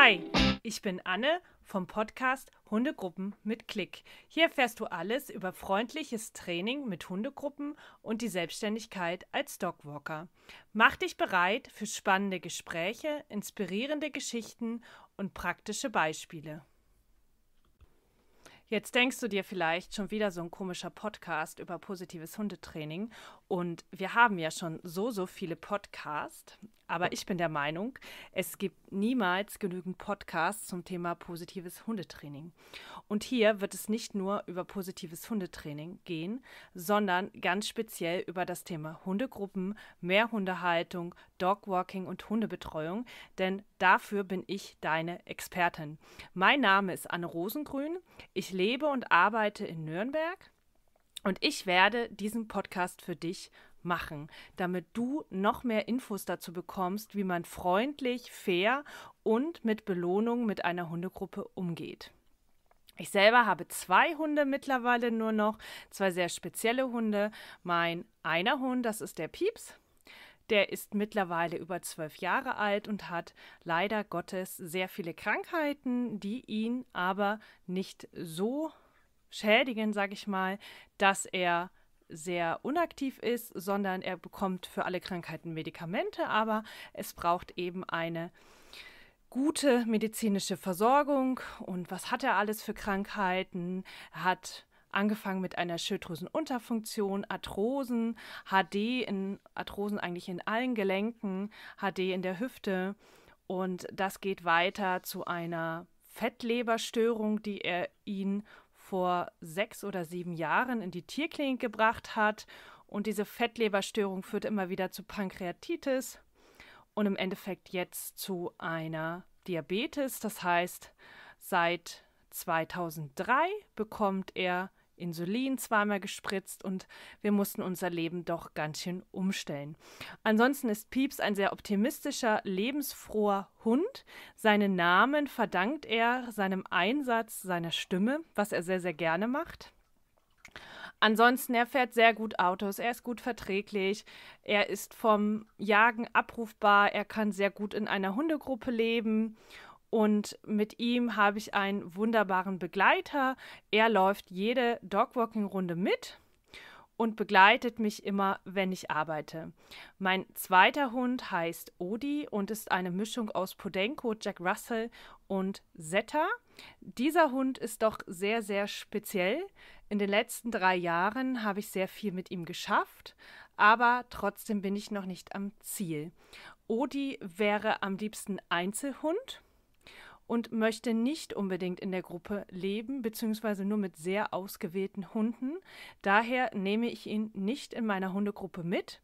Hi, ich bin Anne vom Podcast Hundegruppen mit Klick. Hier erfährst du alles über freundliches Training mit Hundegruppen und die Selbstständigkeit als Dogwalker. Mach dich bereit für spannende Gespräche, inspirierende Geschichten und praktische Beispiele. Jetzt denkst du dir vielleicht schon wieder so ein komischer Podcast über positives Hundetraining und wir haben ja schon so, so viele Podcasts, aber ich bin der Meinung, es gibt niemals genügend Podcasts zum Thema positives Hundetraining. Und hier wird es nicht nur über positives Hundetraining gehen, sondern ganz speziell über das Thema Hundegruppen, Mehrhundehaltung, Dogwalking und Hundebetreuung, denn dafür bin ich deine Expertin. Mein Name ist Anne Rosengrün, ich lebe und arbeite in Nürnberg und ich werde diesen Podcast für dich machen, damit du noch mehr Infos dazu bekommst, wie man freundlich, fair und mit Belohnung mit einer Hundegruppe umgeht. Ich selber habe zwei Hunde mittlerweile nur noch, zwei sehr spezielle Hunde. Mein einer Hund, das ist der Pieps. Der ist mittlerweile über zwölf Jahre alt und hat leider Gottes sehr viele Krankheiten, die ihn aber nicht so schädigen, sage ich mal, dass er sehr unaktiv ist, sondern er bekommt für alle Krankheiten Medikamente, aber es braucht eben eine gute medizinische Versorgung. Und was hat er alles für Krankheiten? Er hat angefangen mit einer Schilddrüsenunterfunktion, Arthrosen, HD in Arthrosen eigentlich in allen Gelenken, HD in der Hüfte und das geht weiter zu einer Fettleberstörung, die er ihn vor sechs oder sieben Jahren in die Tierklinik gebracht hat. Und diese Fettleberstörung führt immer wieder zu Pankreatitis und im Endeffekt jetzt zu einer Diabetes. Das heißt, seit 2003 bekommt er Insulin zweimal gespritzt und wir mussten unser Leben doch ganz schön umstellen. Ansonsten ist Pieps ein sehr optimistischer, lebensfroher Hund. Seinen Namen verdankt er seinem Einsatz seiner Stimme, was er sehr, sehr gerne macht. Ansonsten, er fährt sehr gut Autos, er ist gut verträglich, er ist vom Jagen abrufbar, er kann sehr gut in einer Hundegruppe leben und mit ihm habe ich einen wunderbaren Begleiter. Er läuft jede Dogwalking-Runde mit und begleitet mich immer, wenn ich arbeite. Mein zweiter Hund heißt Odi und ist eine Mischung aus Podenko, Jack Russell und Zeta. Dieser Hund ist doch sehr, sehr speziell. In den letzten drei Jahren habe ich sehr viel mit ihm geschafft, aber trotzdem bin ich noch nicht am Ziel. Odi wäre am liebsten Einzelhund und möchte nicht unbedingt in der Gruppe leben, beziehungsweise nur mit sehr ausgewählten Hunden. Daher nehme ich ihn nicht in meiner Hundegruppe mit.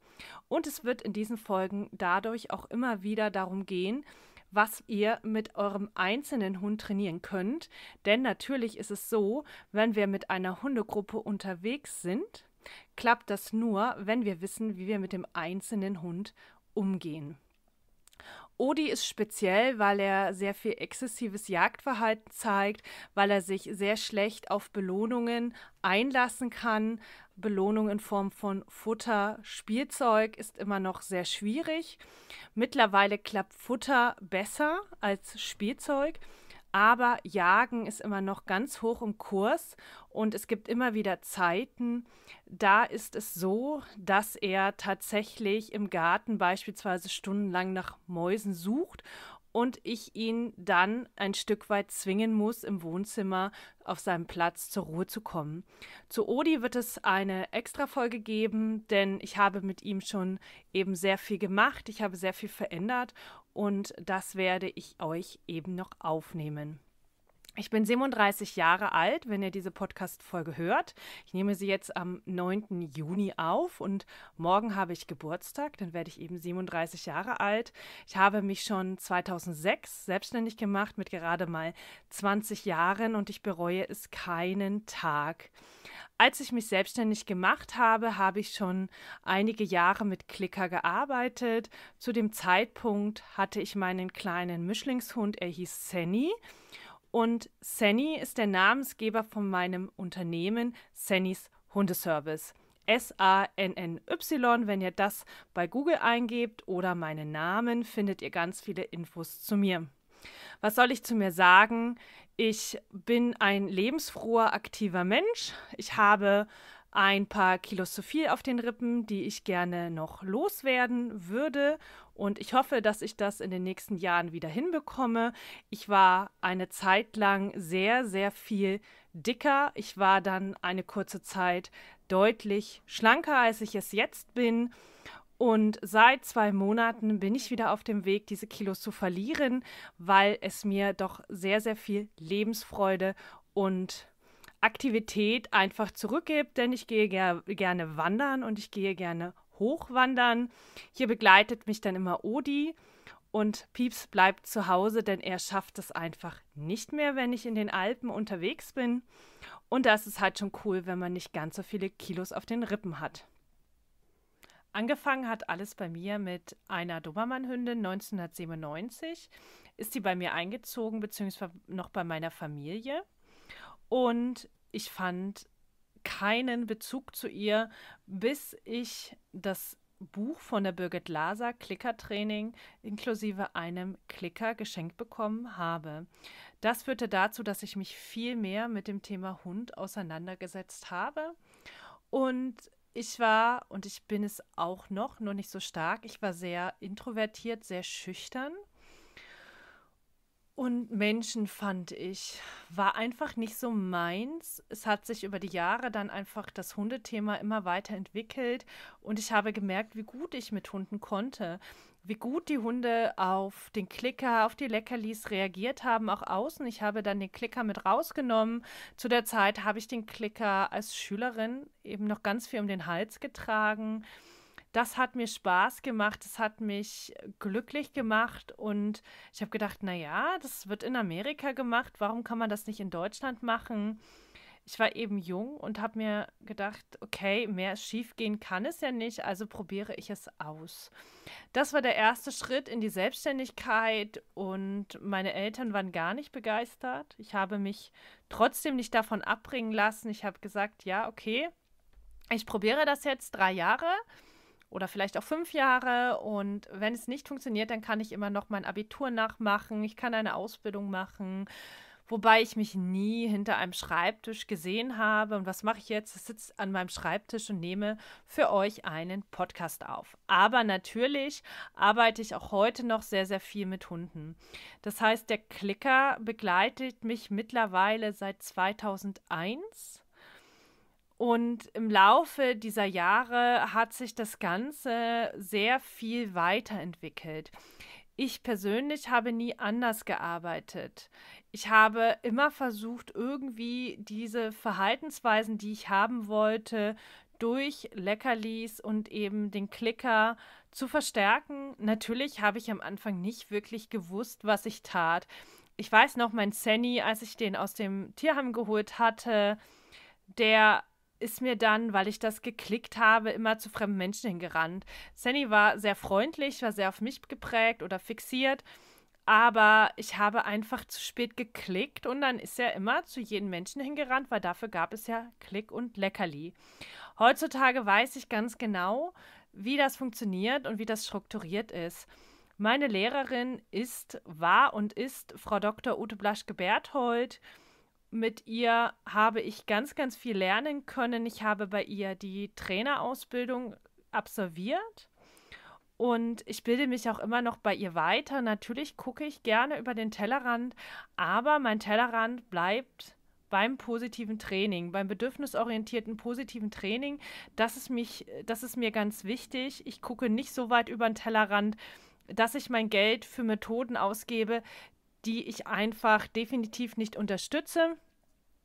Und es wird in diesen Folgen dadurch auch immer wieder darum gehen, was ihr mit eurem einzelnen Hund trainieren könnt. Denn natürlich ist es so, wenn wir mit einer Hundegruppe unterwegs sind, klappt das nur, wenn wir wissen, wie wir mit dem einzelnen Hund umgehen. Odi ist speziell, weil er sehr viel exzessives Jagdverhalten zeigt, weil er sich sehr schlecht auf Belohnungen einlassen kann. Belohnung in Form von Futter, Spielzeug ist immer noch sehr schwierig. Mittlerweile klappt Futter besser als Spielzeug. Aber Jagen ist immer noch ganz hoch im Kurs und es gibt immer wieder Zeiten, da ist es so, dass er tatsächlich im Garten beispielsweise stundenlang nach Mäusen sucht und ich ihn dann ein Stück weit zwingen muss, im Wohnzimmer auf seinem Platz zur Ruhe zu kommen. Zu Odi wird es eine extra Folge geben, denn ich habe mit ihm schon eben sehr viel gemacht, ich habe sehr viel verändert und das werde ich euch eben noch aufnehmen. Ich bin 37 Jahre alt, wenn ihr diese Podcast-Folge hört. Ich nehme sie jetzt am 9. Juni auf und morgen habe ich Geburtstag, dann werde ich eben 37 Jahre alt. Ich habe mich schon 2006 selbstständig gemacht mit gerade mal 20 Jahren und ich bereue es keinen Tag. Als ich mich selbstständig gemacht habe, habe ich schon einige Jahre mit Klicker gearbeitet. Zu dem Zeitpunkt hatte ich meinen kleinen Mischlingshund, er hieß Senny. Und Sani ist der Namensgeber von meinem Unternehmen Sannys Hundeservice. S-A-N-N-Y. Wenn ihr das bei Google eingebt oder meinen Namen, findet ihr ganz viele Infos zu mir. Was soll ich zu mir sagen? Ich bin ein lebensfroher, aktiver Mensch. Ich habe ein paar Kilos zu viel auf den Rippen, die ich gerne noch loswerden würde. Und ich hoffe, dass ich das in den nächsten Jahren wieder hinbekomme. Ich war eine Zeit lang sehr, sehr viel dicker. Ich war dann eine kurze Zeit deutlich schlanker, als ich es jetzt bin. Und seit zwei Monaten bin ich wieder auf dem Weg, diese Kilos zu verlieren, weil es mir doch sehr, sehr viel Lebensfreude und Aktivität einfach zurückgibt, denn ich gehe ger gerne wandern und ich gehe gerne hochwandern. Hier begleitet mich dann immer Odi und Pieps bleibt zu Hause, denn er schafft es einfach nicht mehr, wenn ich in den Alpen unterwegs bin. Und das ist halt schon cool, wenn man nicht ganz so viele Kilos auf den Rippen hat. Angefangen hat alles bei mir mit einer Dobermann-Hündin 1997. Ist sie bei mir eingezogen, beziehungsweise noch bei meiner Familie. Und ich fand keinen Bezug zu ihr, bis ich das Buch von der Birgit Laser Klickertraining inklusive einem Klicker geschenkt bekommen habe. Das führte dazu, dass ich mich viel mehr mit dem Thema Hund auseinandergesetzt habe und ich war und ich bin es auch noch, nur nicht so stark. Ich war sehr introvertiert, sehr schüchtern und Menschen fand ich. War einfach nicht so meins. Es hat sich über die Jahre dann einfach das Hundethema immer weiterentwickelt und ich habe gemerkt, wie gut ich mit Hunden konnte. Wie gut die Hunde auf den Klicker, auf die Leckerlis reagiert haben, auch außen. Ich habe dann den Klicker mit rausgenommen. Zu der Zeit habe ich den Klicker als Schülerin eben noch ganz viel um den Hals getragen das hat mir Spaß gemacht, das hat mich glücklich gemacht und ich habe gedacht, na ja, das wird in Amerika gemacht, warum kann man das nicht in Deutschland machen? Ich war eben jung und habe mir gedacht, okay, mehr schiefgehen kann es ja nicht, also probiere ich es aus. Das war der erste Schritt in die Selbstständigkeit und meine Eltern waren gar nicht begeistert. Ich habe mich trotzdem nicht davon abbringen lassen. Ich habe gesagt, ja, okay, ich probiere das jetzt drei Jahre oder vielleicht auch fünf Jahre. Und wenn es nicht funktioniert, dann kann ich immer noch mein Abitur nachmachen, ich kann eine Ausbildung machen. Wobei ich mich nie hinter einem Schreibtisch gesehen habe. Und was mache ich jetzt? Ich sitze an meinem Schreibtisch und nehme für euch einen Podcast auf. Aber natürlich arbeite ich auch heute noch sehr, sehr viel mit Hunden. Das heißt, der Klicker begleitet mich mittlerweile seit 2001 und im Laufe dieser Jahre hat sich das Ganze sehr viel weiterentwickelt. Ich persönlich habe nie anders gearbeitet. Ich habe immer versucht, irgendwie diese Verhaltensweisen, die ich haben wollte, durch Leckerlis und eben den Klicker zu verstärken. Natürlich habe ich am Anfang nicht wirklich gewusst, was ich tat. Ich weiß noch, mein Sani, als ich den aus dem Tierheim geholt hatte, der ist mir dann, weil ich das geklickt habe, immer zu fremden Menschen hingerannt. Sandy war sehr freundlich, war sehr auf mich geprägt oder fixiert, aber ich habe einfach zu spät geklickt und dann ist er immer zu jedem Menschen hingerannt, weil dafür gab es ja Klick und Leckerli. Heutzutage weiß ich ganz genau, wie das funktioniert und wie das strukturiert ist. Meine Lehrerin ist, war und ist Frau Dr. Ute Blaschke-Berthold mit ihr habe ich ganz, ganz viel lernen können. Ich habe bei ihr die Trainerausbildung absolviert und ich bilde mich auch immer noch bei ihr weiter. Natürlich gucke ich gerne über den Tellerrand, aber mein Tellerrand bleibt beim positiven Training, beim bedürfnisorientierten positiven Training. Das ist, mich, das ist mir ganz wichtig. Ich gucke nicht so weit über den Tellerrand, dass ich mein Geld für Methoden ausgebe, die ich einfach definitiv nicht unterstütze.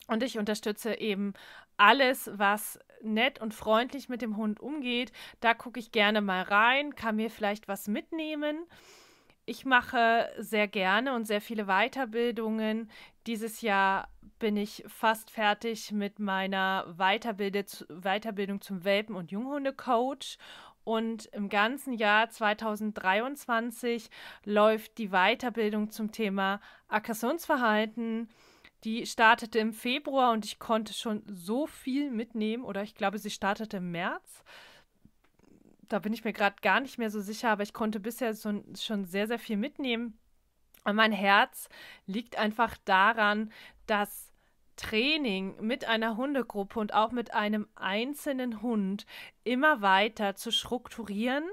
Und ich unterstütze eben alles, was nett und freundlich mit dem Hund umgeht. Da gucke ich gerne mal rein, kann mir vielleicht was mitnehmen. Ich mache sehr gerne und sehr viele Weiterbildungen. Dieses Jahr bin ich fast fertig mit meiner Weiterbildung zum Welpen- und Junghundecoach und im ganzen Jahr 2023 läuft die Weiterbildung zum Thema Aggressionsverhalten. Die startete im Februar und ich konnte schon so viel mitnehmen oder ich glaube, sie startete im März. Da bin ich mir gerade gar nicht mehr so sicher, aber ich konnte bisher so, schon sehr, sehr viel mitnehmen. Und mein Herz liegt einfach daran, dass Training mit einer Hundegruppe und auch mit einem einzelnen Hund immer weiter zu strukturieren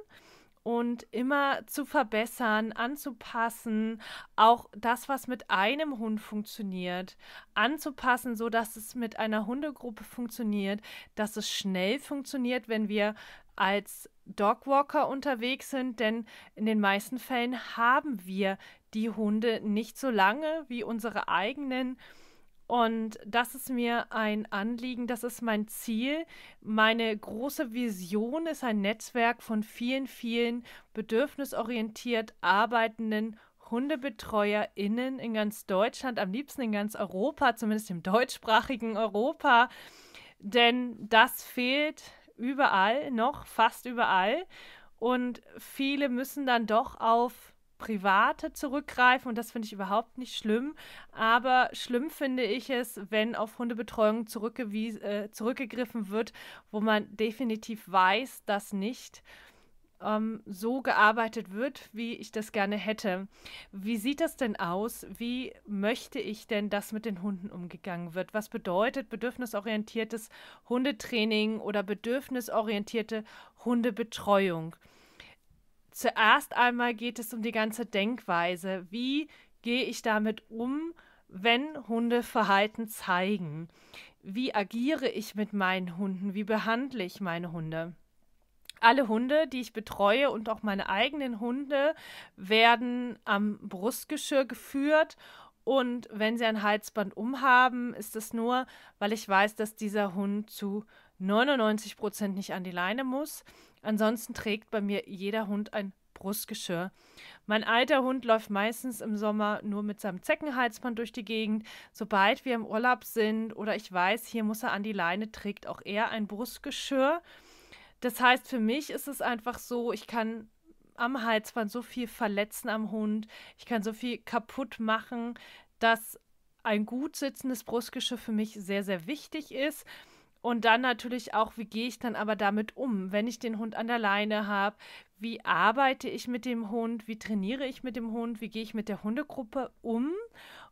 und immer zu verbessern, anzupassen, auch das, was mit einem Hund funktioniert, anzupassen, so dass es mit einer Hundegruppe funktioniert, dass es schnell funktioniert, wenn wir als Dogwalker unterwegs sind, denn in den meisten Fällen haben wir die Hunde nicht so lange wie unsere eigenen Hunde und das ist mir ein Anliegen, das ist mein Ziel. Meine große Vision ist ein Netzwerk von vielen, vielen bedürfnisorientiert arbeitenden HundebetreuerInnen in ganz Deutschland, am liebsten in ganz Europa, zumindest im deutschsprachigen Europa. Denn das fehlt überall, noch fast überall. Und viele müssen dann doch auf Private zurückgreifen und das finde ich überhaupt nicht schlimm. Aber schlimm finde ich es, wenn auf Hundebetreuung äh, zurückgegriffen wird, wo man definitiv weiß, dass nicht ähm, so gearbeitet wird, wie ich das gerne hätte. Wie sieht das denn aus? Wie möchte ich denn, dass mit den Hunden umgegangen wird? Was bedeutet bedürfnisorientiertes Hundetraining oder bedürfnisorientierte Hundebetreuung? zuerst einmal geht es um die ganze Denkweise. Wie gehe ich damit um, wenn Hunde Verhalten zeigen? Wie agiere ich mit meinen Hunden? Wie behandle ich meine Hunde? Alle Hunde, die ich betreue und auch meine eigenen Hunde werden am Brustgeschirr geführt und wenn sie ein Halsband umhaben, ist es nur, weil ich weiß, dass dieser Hund zu 99 Prozent nicht an die Leine muss. Ansonsten trägt bei mir jeder Hund ein Brustgeschirr. Mein alter Hund läuft meistens im Sommer nur mit seinem Zeckenhalsband durch die Gegend. Sobald wir im Urlaub sind oder ich weiß, hier muss er an die Leine, trägt auch er ein Brustgeschirr. Das heißt, für mich ist es einfach so, ich kann am Halsband so viel verletzen am Hund, ich kann so viel kaputt machen, dass ein gut sitzendes Brustgeschirr für mich sehr, sehr wichtig ist. Und dann natürlich auch, wie gehe ich dann aber damit um, wenn ich den Hund an der Leine habe? Wie arbeite ich mit dem Hund? Wie trainiere ich mit dem Hund? Wie gehe ich mit der Hundegruppe um?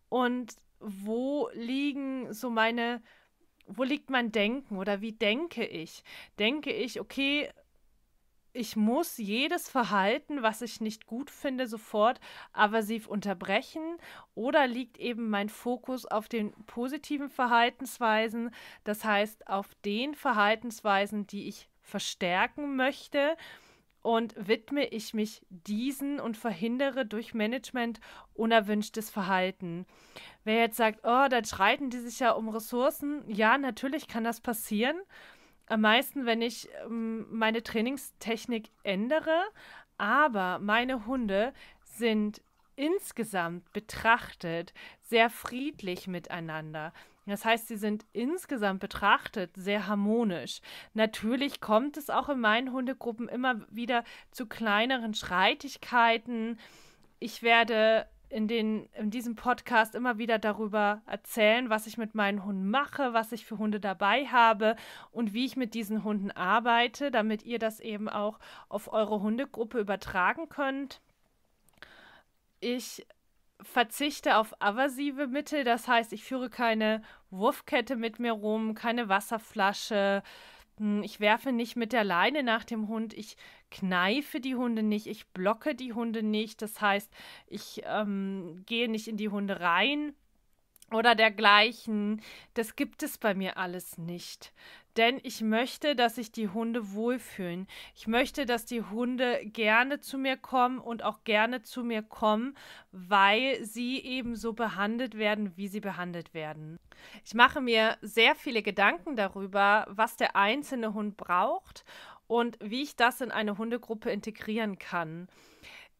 Und wo liegen so meine, wo liegt mein Denken oder wie denke ich? Denke ich, okay, ich muss jedes Verhalten, was ich nicht gut finde, sofort aversiv unterbrechen? Oder liegt eben mein Fokus auf den positiven Verhaltensweisen, das heißt auf den Verhaltensweisen, die ich verstärken möchte? Und widme ich mich diesen und verhindere durch Management unerwünschtes Verhalten? Wer jetzt sagt, oh, dann streiten die sich ja um Ressourcen, ja, natürlich kann das passieren am meisten, wenn ich ähm, meine Trainingstechnik ändere. Aber meine Hunde sind insgesamt betrachtet sehr friedlich miteinander. Das heißt, sie sind insgesamt betrachtet sehr harmonisch. Natürlich kommt es auch in meinen Hundegruppen immer wieder zu kleineren Streitigkeiten. Ich werde in, den, in diesem Podcast immer wieder darüber erzählen, was ich mit meinen Hunden mache, was ich für Hunde dabei habe und wie ich mit diesen Hunden arbeite, damit ihr das eben auch auf eure Hundegruppe übertragen könnt. Ich verzichte auf avasive Mittel, das heißt, ich führe keine Wurfkette mit mir rum, keine Wasserflasche, hm, ich werfe nicht mit der Leine nach dem Hund, ich kneife die Hunde nicht, ich blocke die Hunde nicht. Das heißt, ich ähm, gehe nicht in die Hunde rein, oder dergleichen. Das gibt es bei mir alles nicht. Denn ich möchte, dass sich die Hunde wohlfühlen. Ich möchte, dass die Hunde gerne zu mir kommen und auch gerne zu mir kommen, weil sie eben so behandelt werden, wie sie behandelt werden. Ich mache mir sehr viele Gedanken darüber, was der einzelne Hund braucht und wie ich das in eine Hundegruppe integrieren kann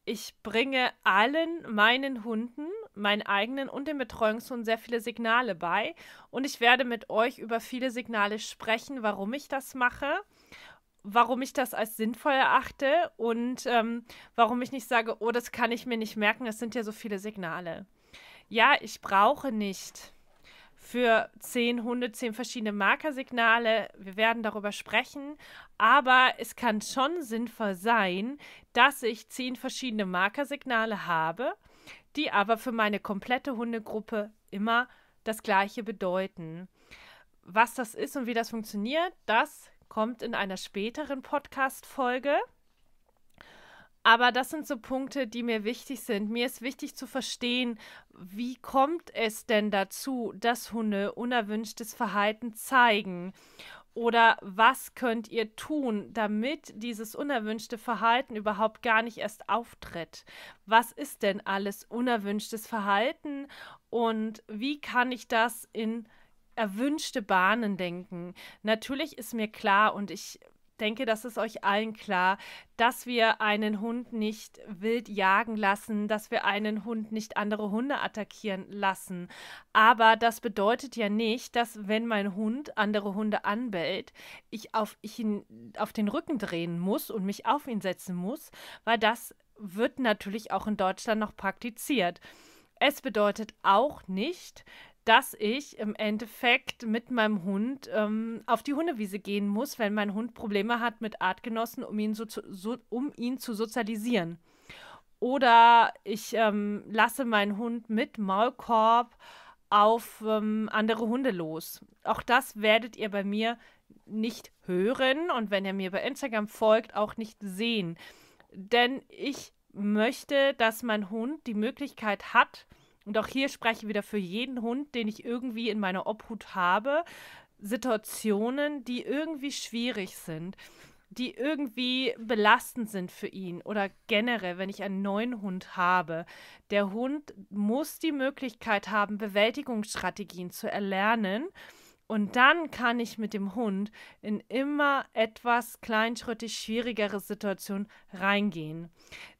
ich bringe allen meinen Hunden, meinen eigenen und dem Betreuungshund sehr viele Signale bei. Und ich werde mit euch über viele Signale sprechen, warum ich das mache, warum ich das als sinnvoll erachte und ähm, warum ich nicht sage, oh, das kann ich mir nicht merken, es sind ja so viele Signale. Ja, ich brauche nicht für zehn Hunde, zehn verschiedene Markersignale. Wir werden darüber sprechen, aber es kann schon sinnvoll sein, dass ich zehn verschiedene Markersignale habe, die aber für meine komplette Hundegruppe immer das gleiche bedeuten. Was das ist und wie das funktioniert, das kommt in einer späteren Podcast-Folge. Aber das sind so Punkte, die mir wichtig sind. Mir ist wichtig zu verstehen, wie kommt es denn dazu, dass Hunde unerwünschtes Verhalten zeigen? Oder was könnt ihr tun, damit dieses unerwünschte Verhalten überhaupt gar nicht erst auftritt? Was ist denn alles unerwünschtes Verhalten und wie kann ich das in erwünschte Bahnen denken? Natürlich ist mir klar und ich denke, das ist euch allen klar, dass wir einen Hund nicht wild jagen lassen, dass wir einen Hund nicht andere Hunde attackieren lassen. Aber das bedeutet ja nicht, dass wenn mein Hund andere Hunde anbellt, ich auf, ich ihn auf den Rücken drehen muss und mich auf ihn setzen muss, weil das wird natürlich auch in Deutschland noch praktiziert. Es bedeutet auch nicht, dass ich im Endeffekt mit meinem Hund ähm, auf die Hundewiese gehen muss, wenn mein Hund Probleme hat mit Artgenossen, um ihn, so zu, so, um ihn zu sozialisieren. Oder ich ähm, lasse meinen Hund mit Maulkorb auf ähm, andere Hunde los. Auch das werdet ihr bei mir nicht hören und wenn ihr mir bei Instagram folgt, auch nicht sehen. Denn ich möchte, dass mein Hund die Möglichkeit hat, und auch hier spreche ich wieder für jeden Hund, den ich irgendwie in meiner Obhut habe. Situationen, die irgendwie schwierig sind, die irgendwie belastend sind für ihn oder generell, wenn ich einen neuen Hund habe. Der Hund muss die Möglichkeit haben, Bewältigungsstrategien zu erlernen. Und dann kann ich mit dem Hund in immer etwas kleinschrittig schwierigere Situationen reingehen.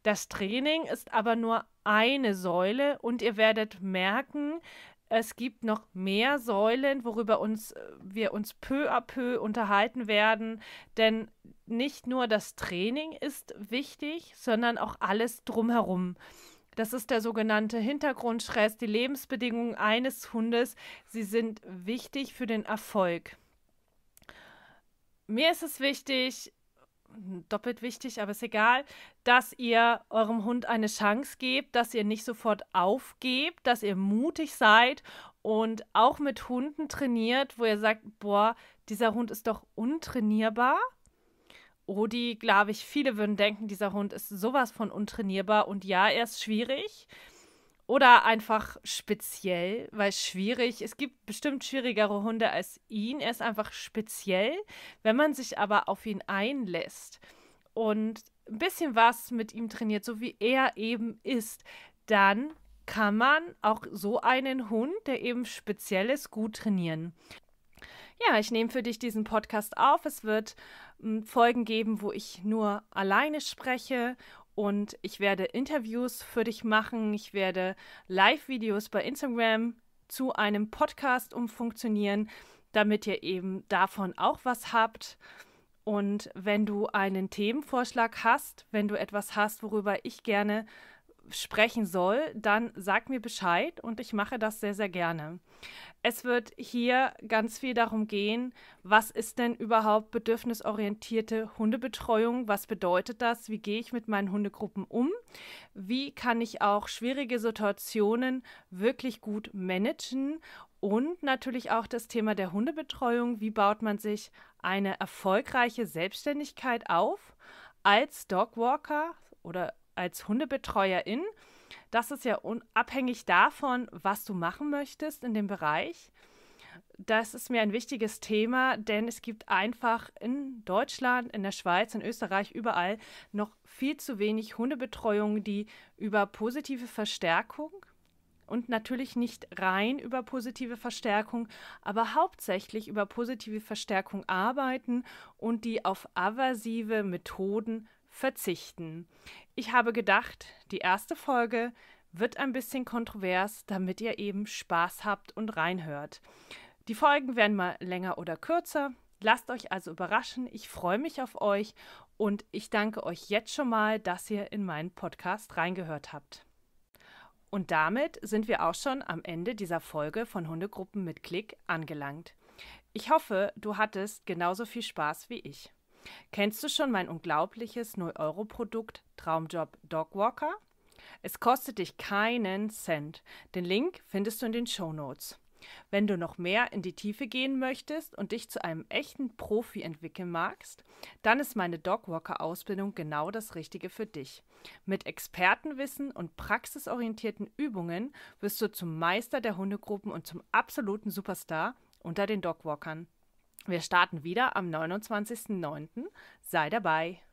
Das Training ist aber nur eine Säule und ihr werdet merken, es gibt noch mehr Säulen, worüber uns, äh, wir uns peu à peu unterhalten werden. Denn nicht nur das Training ist wichtig, sondern auch alles drumherum. Das ist der sogenannte Hintergrundstress, die Lebensbedingungen eines Hundes. Sie sind wichtig für den Erfolg. Mir ist es wichtig, doppelt wichtig, aber ist egal, dass ihr eurem Hund eine Chance gebt, dass ihr nicht sofort aufgebt, dass ihr mutig seid und auch mit Hunden trainiert, wo ihr sagt, boah, dieser Hund ist doch untrainierbar. Odi, glaube ich, viele würden denken, dieser Hund ist sowas von untrainierbar und ja, er ist schwierig. Oder einfach speziell, weil schwierig. Es gibt bestimmt schwierigere Hunde als ihn. Er ist einfach speziell, wenn man sich aber auf ihn einlässt und ein bisschen was mit ihm trainiert, so wie er eben ist, dann kann man auch so einen Hund, der eben speziell ist, gut trainieren. Ja, ich nehme für dich diesen Podcast auf. Es wird hm, Folgen geben, wo ich nur alleine spreche und ich werde Interviews für dich machen. Ich werde Live-Videos bei Instagram zu einem Podcast umfunktionieren, damit ihr eben davon auch was habt. Und wenn du einen Themenvorschlag hast, wenn du etwas hast, worüber ich gerne sprechen soll, dann sag mir Bescheid und ich mache das sehr, sehr gerne. Es wird hier ganz viel darum gehen, was ist denn überhaupt bedürfnisorientierte Hundebetreuung? Was bedeutet das? Wie gehe ich mit meinen Hundegruppen um? Wie kann ich auch schwierige Situationen wirklich gut managen? Und natürlich auch das Thema der Hundebetreuung. Wie baut man sich eine erfolgreiche Selbstständigkeit auf als Dogwalker oder als Hundebetreuerin, das ist ja unabhängig davon, was du machen möchtest in dem Bereich. Das ist mir ein wichtiges Thema, denn es gibt einfach in Deutschland, in der Schweiz, in Österreich, überall noch viel zu wenig Hundebetreuung, die über positive Verstärkung und natürlich nicht rein über positive Verstärkung, aber hauptsächlich über positive Verstärkung arbeiten und die auf aversive Methoden verzichten. Ich habe gedacht, die erste Folge wird ein bisschen kontrovers, damit ihr eben Spaß habt und reinhört. Die Folgen werden mal länger oder kürzer. Lasst euch also überraschen. Ich freue mich auf euch und ich danke euch jetzt schon mal, dass ihr in meinen Podcast reingehört habt. Und damit sind wir auch schon am Ende dieser Folge von Hundegruppen mit Klick angelangt. Ich hoffe, du hattest genauso viel Spaß wie ich. Kennst du schon mein unglaubliches 0-Euro-Produkt Traumjob Dogwalker? Es kostet dich keinen Cent. Den Link findest du in den Show Notes. Wenn du noch mehr in die Tiefe gehen möchtest und dich zu einem echten Profi entwickeln magst, dann ist meine Dogwalker-Ausbildung genau das Richtige für dich. Mit Expertenwissen und praxisorientierten Übungen wirst du zum Meister der Hundegruppen und zum absoluten Superstar unter den Dogwalkern. Wir starten wieder am 29.09. Sei dabei!